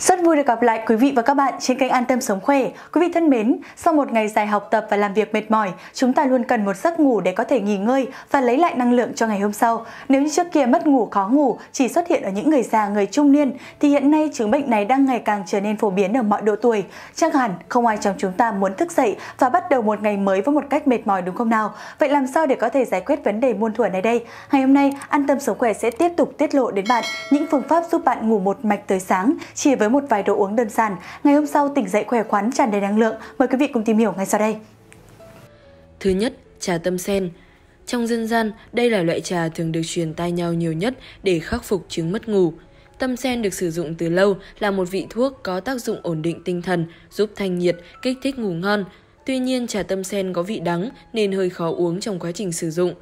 Rất vui được gặp lại quý vị và các bạn trên kênh An Tâm Sống Khỏe. Quý vị thân mến, sau một ngày dài học tập và làm việc mệt mỏi, chúng ta luôn cần một giấc ngủ để có thể nghỉ ngơi và lấy lại năng lượng cho ngày hôm sau. Nếu như trước kia mất ngủ khó ngủ chỉ xuất hiện ở những người già, người trung niên, thì hiện nay chứng bệnh này đang ngày càng trở nên phổ biến ở mọi độ tuổi. Chắc hẳn không ai trong chúng ta muốn thức dậy và bắt đầu một ngày mới với một cách mệt mỏi đúng không nào? Vậy làm sao để có thể giải quyết vấn đề muôn thuở này đây? Ngày hôm nay, An Tâm Sống Khỏe sẽ tiếp tục tiết lộ đến bạn những phương pháp giúp bạn ngủ một mạch tới sáng chỉ với một vài đồ uống đơn giản, ngày hôm sau tỉnh dậy khỏe khoắn tràn đầy năng lượng. Mời quý vị cùng tìm hiểu ngay sau đây. Thứ nhất, trà tâm sen. Trong dân gian, đây là loại trà thường được truyền tai nhau nhiều nhất để khắc phục chứng mất ngủ. Tâm sen được sử dụng từ lâu là một vị thuốc có tác dụng ổn định tinh thần, giúp thanh nhiệt, kích thích ngủ ngon. Tuy nhiên, trà tâm sen có vị đắng nên hơi khó uống trong quá trình sử dụng.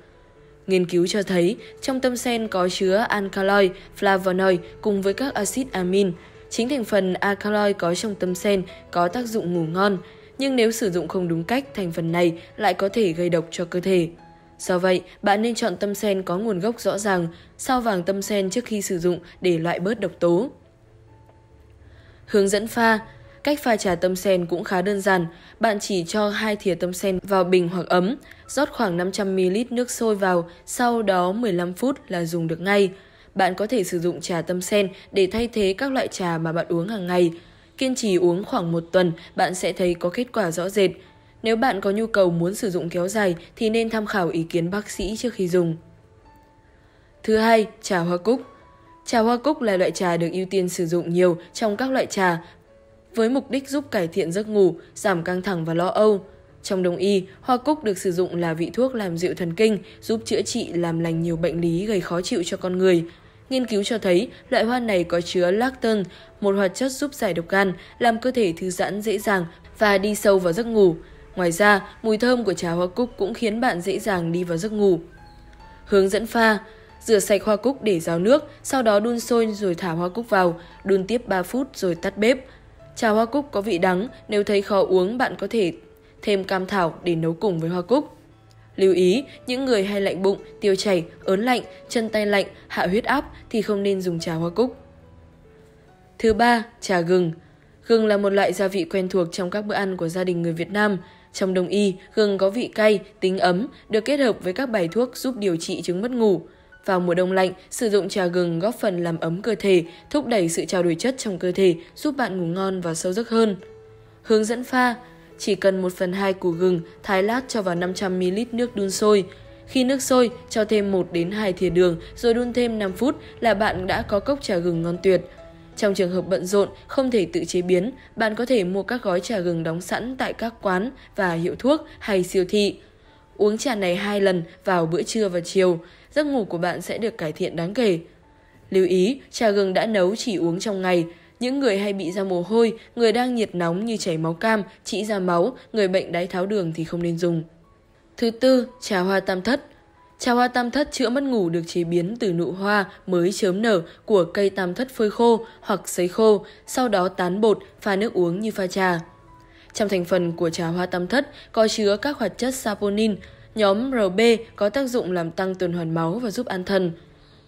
Nghiên cứu cho thấy trong tâm sen có chứa alkaloid, flavonoid cùng với các axit amin. Chính thành phần alkaloid có trong tâm sen có tác dụng ngủ ngon, nhưng nếu sử dụng không đúng cách, thành phần này lại có thể gây độc cho cơ thể. Do vậy, bạn nên chọn tâm sen có nguồn gốc rõ ràng, sao vàng tâm sen trước khi sử dụng để loại bớt độc tố. Hướng dẫn pha Cách pha trà tâm sen cũng khá đơn giản, bạn chỉ cho hai thìa tâm sen vào bình hoặc ấm, rót khoảng 500ml nước sôi vào, sau đó 15 phút là dùng được ngay bạn có thể sử dụng trà tâm sen để thay thế các loại trà mà bạn uống hàng ngày. Kiên trì uống khoảng một tuần, bạn sẽ thấy có kết quả rõ rệt. Nếu bạn có nhu cầu muốn sử dụng kéo dài thì nên tham khảo ý kiến bác sĩ trước khi dùng. Thứ hai, trà hoa cúc. Trà hoa cúc là loại trà được ưu tiên sử dụng nhiều trong các loại trà với mục đích giúp cải thiện giấc ngủ, giảm căng thẳng và lo âu. Trong đông y, hoa cúc được sử dụng là vị thuốc làm dịu thần kinh, giúp chữa trị làm lành nhiều bệnh lý gây khó chịu cho con người. Nghiên cứu cho thấy loại hoa này có chứa lacton, một hoạt chất giúp giải độc gan, làm cơ thể thư giãn dễ dàng và đi sâu vào giấc ngủ. Ngoài ra, mùi thơm của trà hoa cúc cũng khiến bạn dễ dàng đi vào giấc ngủ. Hướng dẫn pha Rửa sạch hoa cúc để ráo nước, sau đó đun sôi rồi thả hoa cúc vào, đun tiếp 3 phút rồi tắt bếp. Trà hoa cúc có vị đắng, nếu thấy khó uống bạn có thể thêm cam thảo để nấu cùng với hoa cúc. Lưu ý, những người hay lạnh bụng, tiêu chảy, ớn lạnh, chân tay lạnh, hạ huyết áp thì không nên dùng trà hoa cúc. Thứ ba, trà gừng. Gừng là một loại gia vị quen thuộc trong các bữa ăn của gia đình người Việt Nam. Trong đông y, gừng có vị cay, tính ấm, được kết hợp với các bài thuốc giúp điều trị chứng mất ngủ. Vào mùa đông lạnh, sử dụng trà gừng góp phần làm ấm cơ thể, thúc đẩy sự trao đổi chất trong cơ thể, giúp bạn ngủ ngon và sâu giấc hơn. Hướng dẫn pha chỉ cần 1 phần 2 củ gừng, thái lát cho vào 500ml nước đun sôi. Khi nước sôi, cho thêm 1 đến 2 thìa đường rồi đun thêm 5 phút là bạn đã có cốc trà gừng ngon tuyệt. Trong trường hợp bận rộn, không thể tự chế biến, bạn có thể mua các gói trà gừng đóng sẵn tại các quán và hiệu thuốc hay siêu thị. Uống trà này 2 lần vào bữa trưa và chiều, giấc ngủ của bạn sẽ được cải thiện đáng kể. Lưu ý, trà gừng đã nấu chỉ uống trong ngày, những người hay bị ra mồ hôi, người đang nhiệt nóng như chảy máu cam, chỉ ra máu, người bệnh đái tháo đường thì không nên dùng. Thứ tư, trà hoa tam thất. Trà hoa tam thất chữa mất ngủ được chế biến từ nụ hoa mới chớm nở của cây tam thất phơi khô hoặc sấy khô, sau đó tán bột, pha nước uống như pha trà. Trong thành phần của trà hoa tam thất có chứa các hoạt chất saponin, nhóm RB có tác dụng làm tăng tuần hoàn máu và giúp an thần.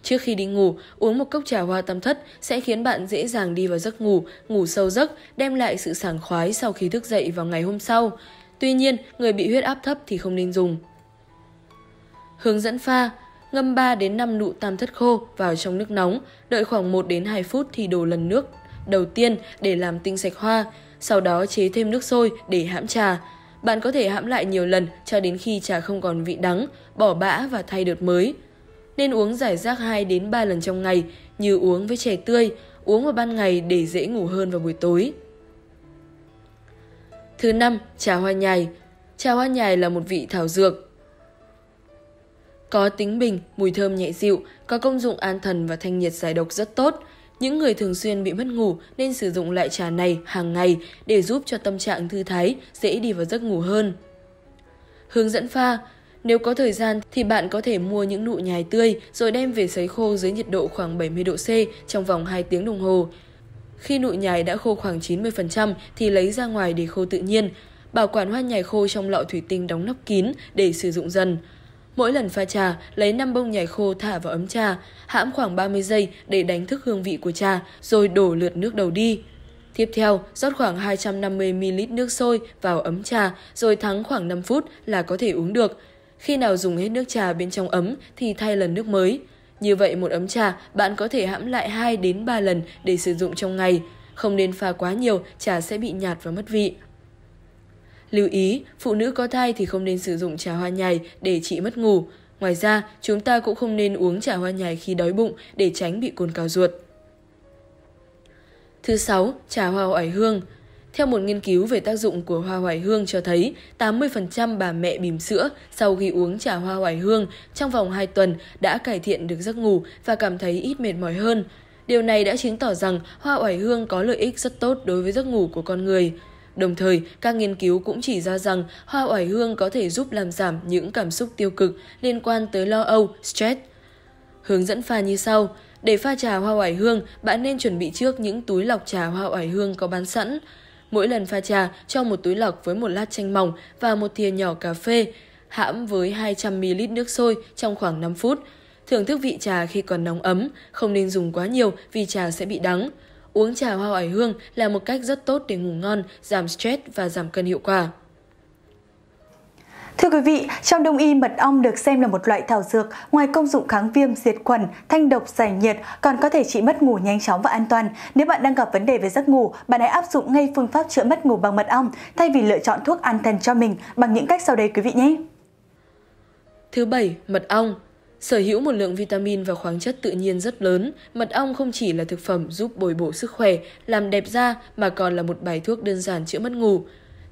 Trước khi đi ngủ, uống một cốc trà hoa tam thất sẽ khiến bạn dễ dàng đi vào giấc ngủ, ngủ sâu giấc, đem lại sự sảng khoái sau khi thức dậy vào ngày hôm sau. Tuy nhiên, người bị huyết áp thấp thì không nên dùng. Hướng dẫn pha Ngâm 3 đến 5 nụ tam thất khô vào trong nước nóng, đợi khoảng 1 đến 2 phút thì đổ lần nước đầu tiên để làm tinh sạch hoa, sau đó chế thêm nước sôi để hãm trà. Bạn có thể hãm lại nhiều lần cho đến khi trà không còn vị đắng, bỏ bã và thay đợt mới nên uống giải rác 2 đến 3 lần trong ngày như uống với chè tươi, uống vào ban ngày để dễ ngủ hơn vào buổi tối. Thứ năm, trà hoa nhài. Trà hoa nhài là một vị thảo dược. Có tính bình, mùi thơm nhẹ dịu, có công dụng an thần và thanh nhiệt giải độc rất tốt. Những người thường xuyên bị mất ngủ nên sử dụng loại trà này hàng ngày để giúp cho tâm trạng thư thái, dễ đi vào giấc ngủ hơn. Hướng dẫn pha, nếu có thời gian thì bạn có thể mua những nụ nhài tươi rồi đem về sấy khô dưới nhiệt độ khoảng 70 độ C trong vòng 2 tiếng đồng hồ. Khi nụ nhài đã khô khoảng 90% thì lấy ra ngoài để khô tự nhiên. Bảo quản hoa nhài khô trong lọ thủy tinh đóng nắp kín để sử dụng dần. Mỗi lần pha trà, lấy 5 bông nhài khô thả vào ấm trà, hãm khoảng 30 giây để đánh thức hương vị của trà, rồi đổ lượt nước đầu đi. Tiếp theo, rót khoảng 250ml nước sôi vào ấm trà, rồi thắng khoảng 5 phút là có thể uống được. Khi nào dùng hết nước trà bên trong ấm thì thay lần nước mới. Như vậy một ấm trà bạn có thể hãm lại 2 đến 3 lần để sử dụng trong ngày. Không nên pha quá nhiều, trà sẽ bị nhạt và mất vị. Lưu ý, phụ nữ có thai thì không nên sử dụng trà hoa nhài để trị mất ngủ. Ngoài ra, chúng ta cũng không nên uống trà hoa nhài khi đói bụng để tránh bị cồn cao ruột. Thứ 6. Trà hoa oải hương theo một nghiên cứu về tác dụng của hoa hoài hương cho thấy, 80% bà mẹ bìm sữa sau khi uống trà hoa hoài hương trong vòng 2 tuần đã cải thiện được giấc ngủ và cảm thấy ít mệt mỏi hơn. Điều này đã chứng tỏ rằng hoa oải hương có lợi ích rất tốt đối với giấc ngủ của con người. Đồng thời, các nghiên cứu cũng chỉ ra rằng hoa oải hương có thể giúp làm giảm những cảm xúc tiêu cực liên quan tới lo âu, stress. Hướng dẫn pha như sau. Để pha trà hoa oải hương, bạn nên chuẩn bị trước những túi lọc trà hoa oải hương có bán sẵn. Mỗi lần pha trà, cho một túi lọc với một lát chanh mỏng và một thìa nhỏ cà phê, hãm với 200ml nước sôi trong khoảng 5 phút. Thưởng thức vị trà khi còn nóng ấm, không nên dùng quá nhiều vì trà sẽ bị đắng. Uống trà hoa oải hương là một cách rất tốt để ngủ ngon, giảm stress và giảm cân hiệu quả. Thưa quý vị, trong đông y mật ong được xem là một loại thảo dược, ngoài công dụng kháng viêm, diệt khuẩn, thanh độc, giải nhiệt, còn có thể trị mất ngủ nhanh chóng và an toàn. Nếu bạn đang gặp vấn đề về giấc ngủ, bạn hãy áp dụng ngay phương pháp chữa mất ngủ bằng mật ong thay vì lựa chọn thuốc an thần cho mình bằng những cách sau đây quý vị nhé. Thứ bảy, mật ong. Sở hữu một lượng vitamin và khoáng chất tự nhiên rất lớn, mật ong không chỉ là thực phẩm giúp bồi bổ sức khỏe, làm đẹp da mà còn là một bài thuốc đơn giản chữa mất ngủ.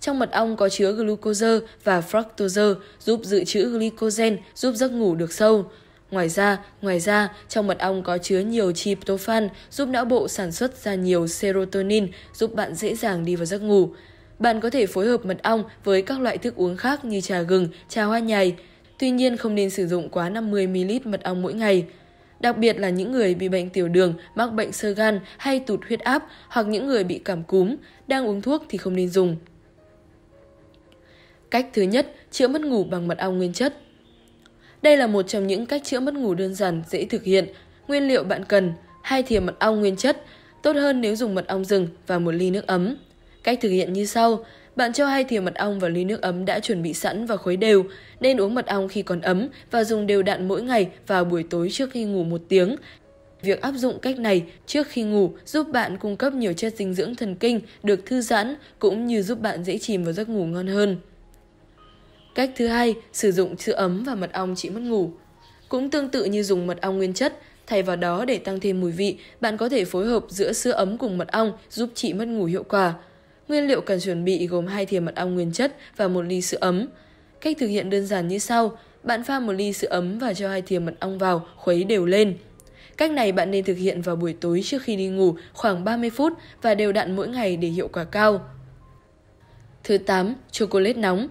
Trong mật ong có chứa glucose và fructose, giúp dự trữ glycogen, giúp giấc ngủ được sâu. Ngoài ra, ngoài ra, trong mật ong có chứa nhiều tryptophan, giúp não bộ sản xuất ra nhiều serotonin, giúp bạn dễ dàng đi vào giấc ngủ. Bạn có thể phối hợp mật ong với các loại thức uống khác như trà gừng, trà hoa nhài. Tuy nhiên không nên sử dụng quá 50ml mật ong mỗi ngày. Đặc biệt là những người bị bệnh tiểu đường, mắc bệnh sơ gan hay tụt huyết áp hoặc những người bị cảm cúm, đang uống thuốc thì không nên dùng. Cách thứ nhất, chữa mất ngủ bằng mật ong nguyên chất. Đây là một trong những cách chữa mất ngủ đơn giản, dễ thực hiện. Nguyên liệu bạn cần, hai thìa mật ong nguyên chất, tốt hơn nếu dùng mật ong rừng và một ly nước ấm. Cách thực hiện như sau, bạn cho hai thìa mật ong vào ly nước ấm đã chuẩn bị sẵn và khuấy đều, nên uống mật ong khi còn ấm và dùng đều đặn mỗi ngày vào buổi tối trước khi ngủ một tiếng. Việc áp dụng cách này trước khi ngủ giúp bạn cung cấp nhiều chất dinh dưỡng thần kinh được thư giãn cũng như giúp bạn dễ chìm vào giấc ngủ ngon hơn. Cách thứ hai, sử dụng sữa ấm và mật ong trị mất ngủ. Cũng tương tự như dùng mật ong nguyên chất, thay vào đó để tăng thêm mùi vị, bạn có thể phối hợp giữa sữa ấm cùng mật ong giúp trị mất ngủ hiệu quả. Nguyên liệu cần chuẩn bị gồm 2 thìa mật ong nguyên chất và một ly sữa ấm. Cách thực hiện đơn giản như sau, bạn pha một ly sữa ấm và cho hai thìa mật ong vào, khuấy đều lên. Cách này bạn nên thực hiện vào buổi tối trước khi đi ngủ khoảng 30 phút và đều đặn mỗi ngày để hiệu quả cao. Thứ 8. Chocolate nóng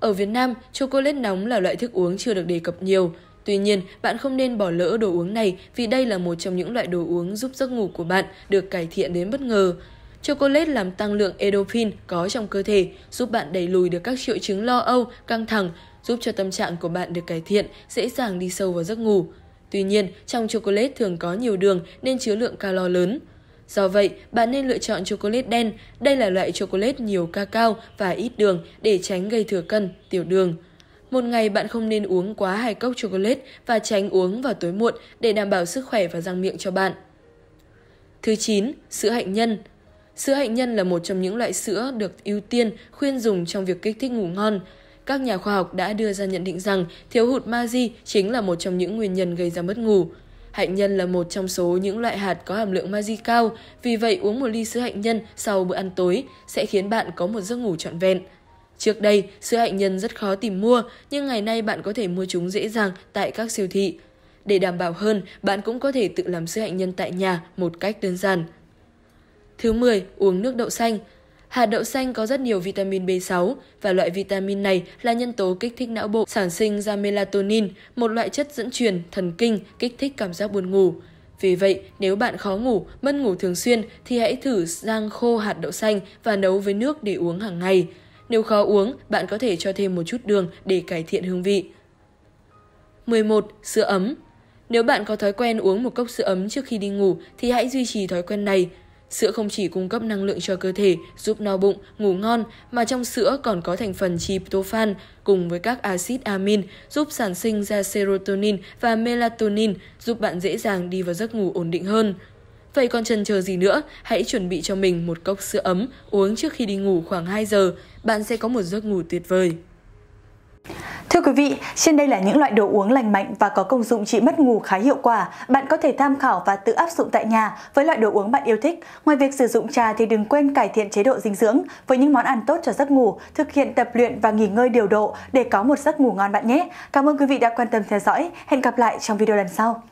ở Việt Nam, chocolate nóng là loại thức uống chưa được đề cập nhiều. Tuy nhiên, bạn không nên bỏ lỡ đồ uống này vì đây là một trong những loại đồ uống giúp giấc ngủ của bạn được cải thiện đến bất ngờ. Chocolate làm tăng lượng endorphin có trong cơ thể, giúp bạn đẩy lùi được các triệu chứng lo âu, căng thẳng, giúp cho tâm trạng của bạn được cải thiện, dễ dàng đi sâu vào giấc ngủ. Tuy nhiên, trong chocolate thường có nhiều đường nên chứa lượng calo lớn. Do vậy, bạn nên lựa chọn chocolate đen. Đây là loại chocolate nhiều cacao và ít đường để tránh gây thừa cân, tiểu đường. Một ngày bạn không nên uống quá hai cốc chocolate và tránh uống vào tối muộn để đảm bảo sức khỏe và răng miệng cho bạn. Thứ 9. Sữa hạnh nhân Sữa hạnh nhân là một trong những loại sữa được ưu tiên khuyên dùng trong việc kích thích ngủ ngon. Các nhà khoa học đã đưa ra nhận định rằng thiếu hụt magie chính là một trong những nguyên nhân gây ra mất ngủ. Hạnh nhân là một trong số những loại hạt có hàm lượng magie cao, vì vậy uống một ly sữa hạnh nhân sau bữa ăn tối sẽ khiến bạn có một giấc ngủ trọn vẹn. Trước đây, sữa hạnh nhân rất khó tìm mua, nhưng ngày nay bạn có thể mua chúng dễ dàng tại các siêu thị. Để đảm bảo hơn, bạn cũng có thể tự làm sữa hạnh nhân tại nhà một cách đơn giản. Thứ 10. Uống nước đậu xanh Hạt đậu xanh có rất nhiều vitamin B6 và loại vitamin này là nhân tố kích thích não bộ sản sinh ra melatonin, một loại chất dẫn truyền, thần kinh, kích thích cảm giác buồn ngủ. Vì vậy, nếu bạn khó ngủ, mất ngủ thường xuyên thì hãy thử rang khô hạt đậu xanh và nấu với nước để uống hàng ngày. Nếu khó uống, bạn có thể cho thêm một chút đường để cải thiện hương vị. 11. Sữa ấm Nếu bạn có thói quen uống một cốc sữa ấm trước khi đi ngủ thì hãy duy trì thói quen này. Sữa không chỉ cung cấp năng lượng cho cơ thể, giúp no bụng, ngủ ngon, mà trong sữa còn có thành phần tryptophan cùng với các axit amin giúp sản sinh ra serotonin và melatonin, giúp bạn dễ dàng đi vào giấc ngủ ổn định hơn. Vậy còn chần chờ gì nữa, hãy chuẩn bị cho mình một cốc sữa ấm uống trước khi đi ngủ khoảng 2 giờ, bạn sẽ có một giấc ngủ tuyệt vời. Thưa quý vị, trên đây là những loại đồ uống lành mạnh và có công dụng trị mất ngủ khá hiệu quả. Bạn có thể tham khảo và tự áp dụng tại nhà với loại đồ uống bạn yêu thích. Ngoài việc sử dụng trà thì đừng quên cải thiện chế độ dinh dưỡng với những món ăn tốt cho giấc ngủ, thực hiện tập luyện và nghỉ ngơi điều độ để có một giấc ngủ ngon bạn nhé. Cảm ơn quý vị đã quan tâm theo dõi. Hẹn gặp lại trong video lần sau.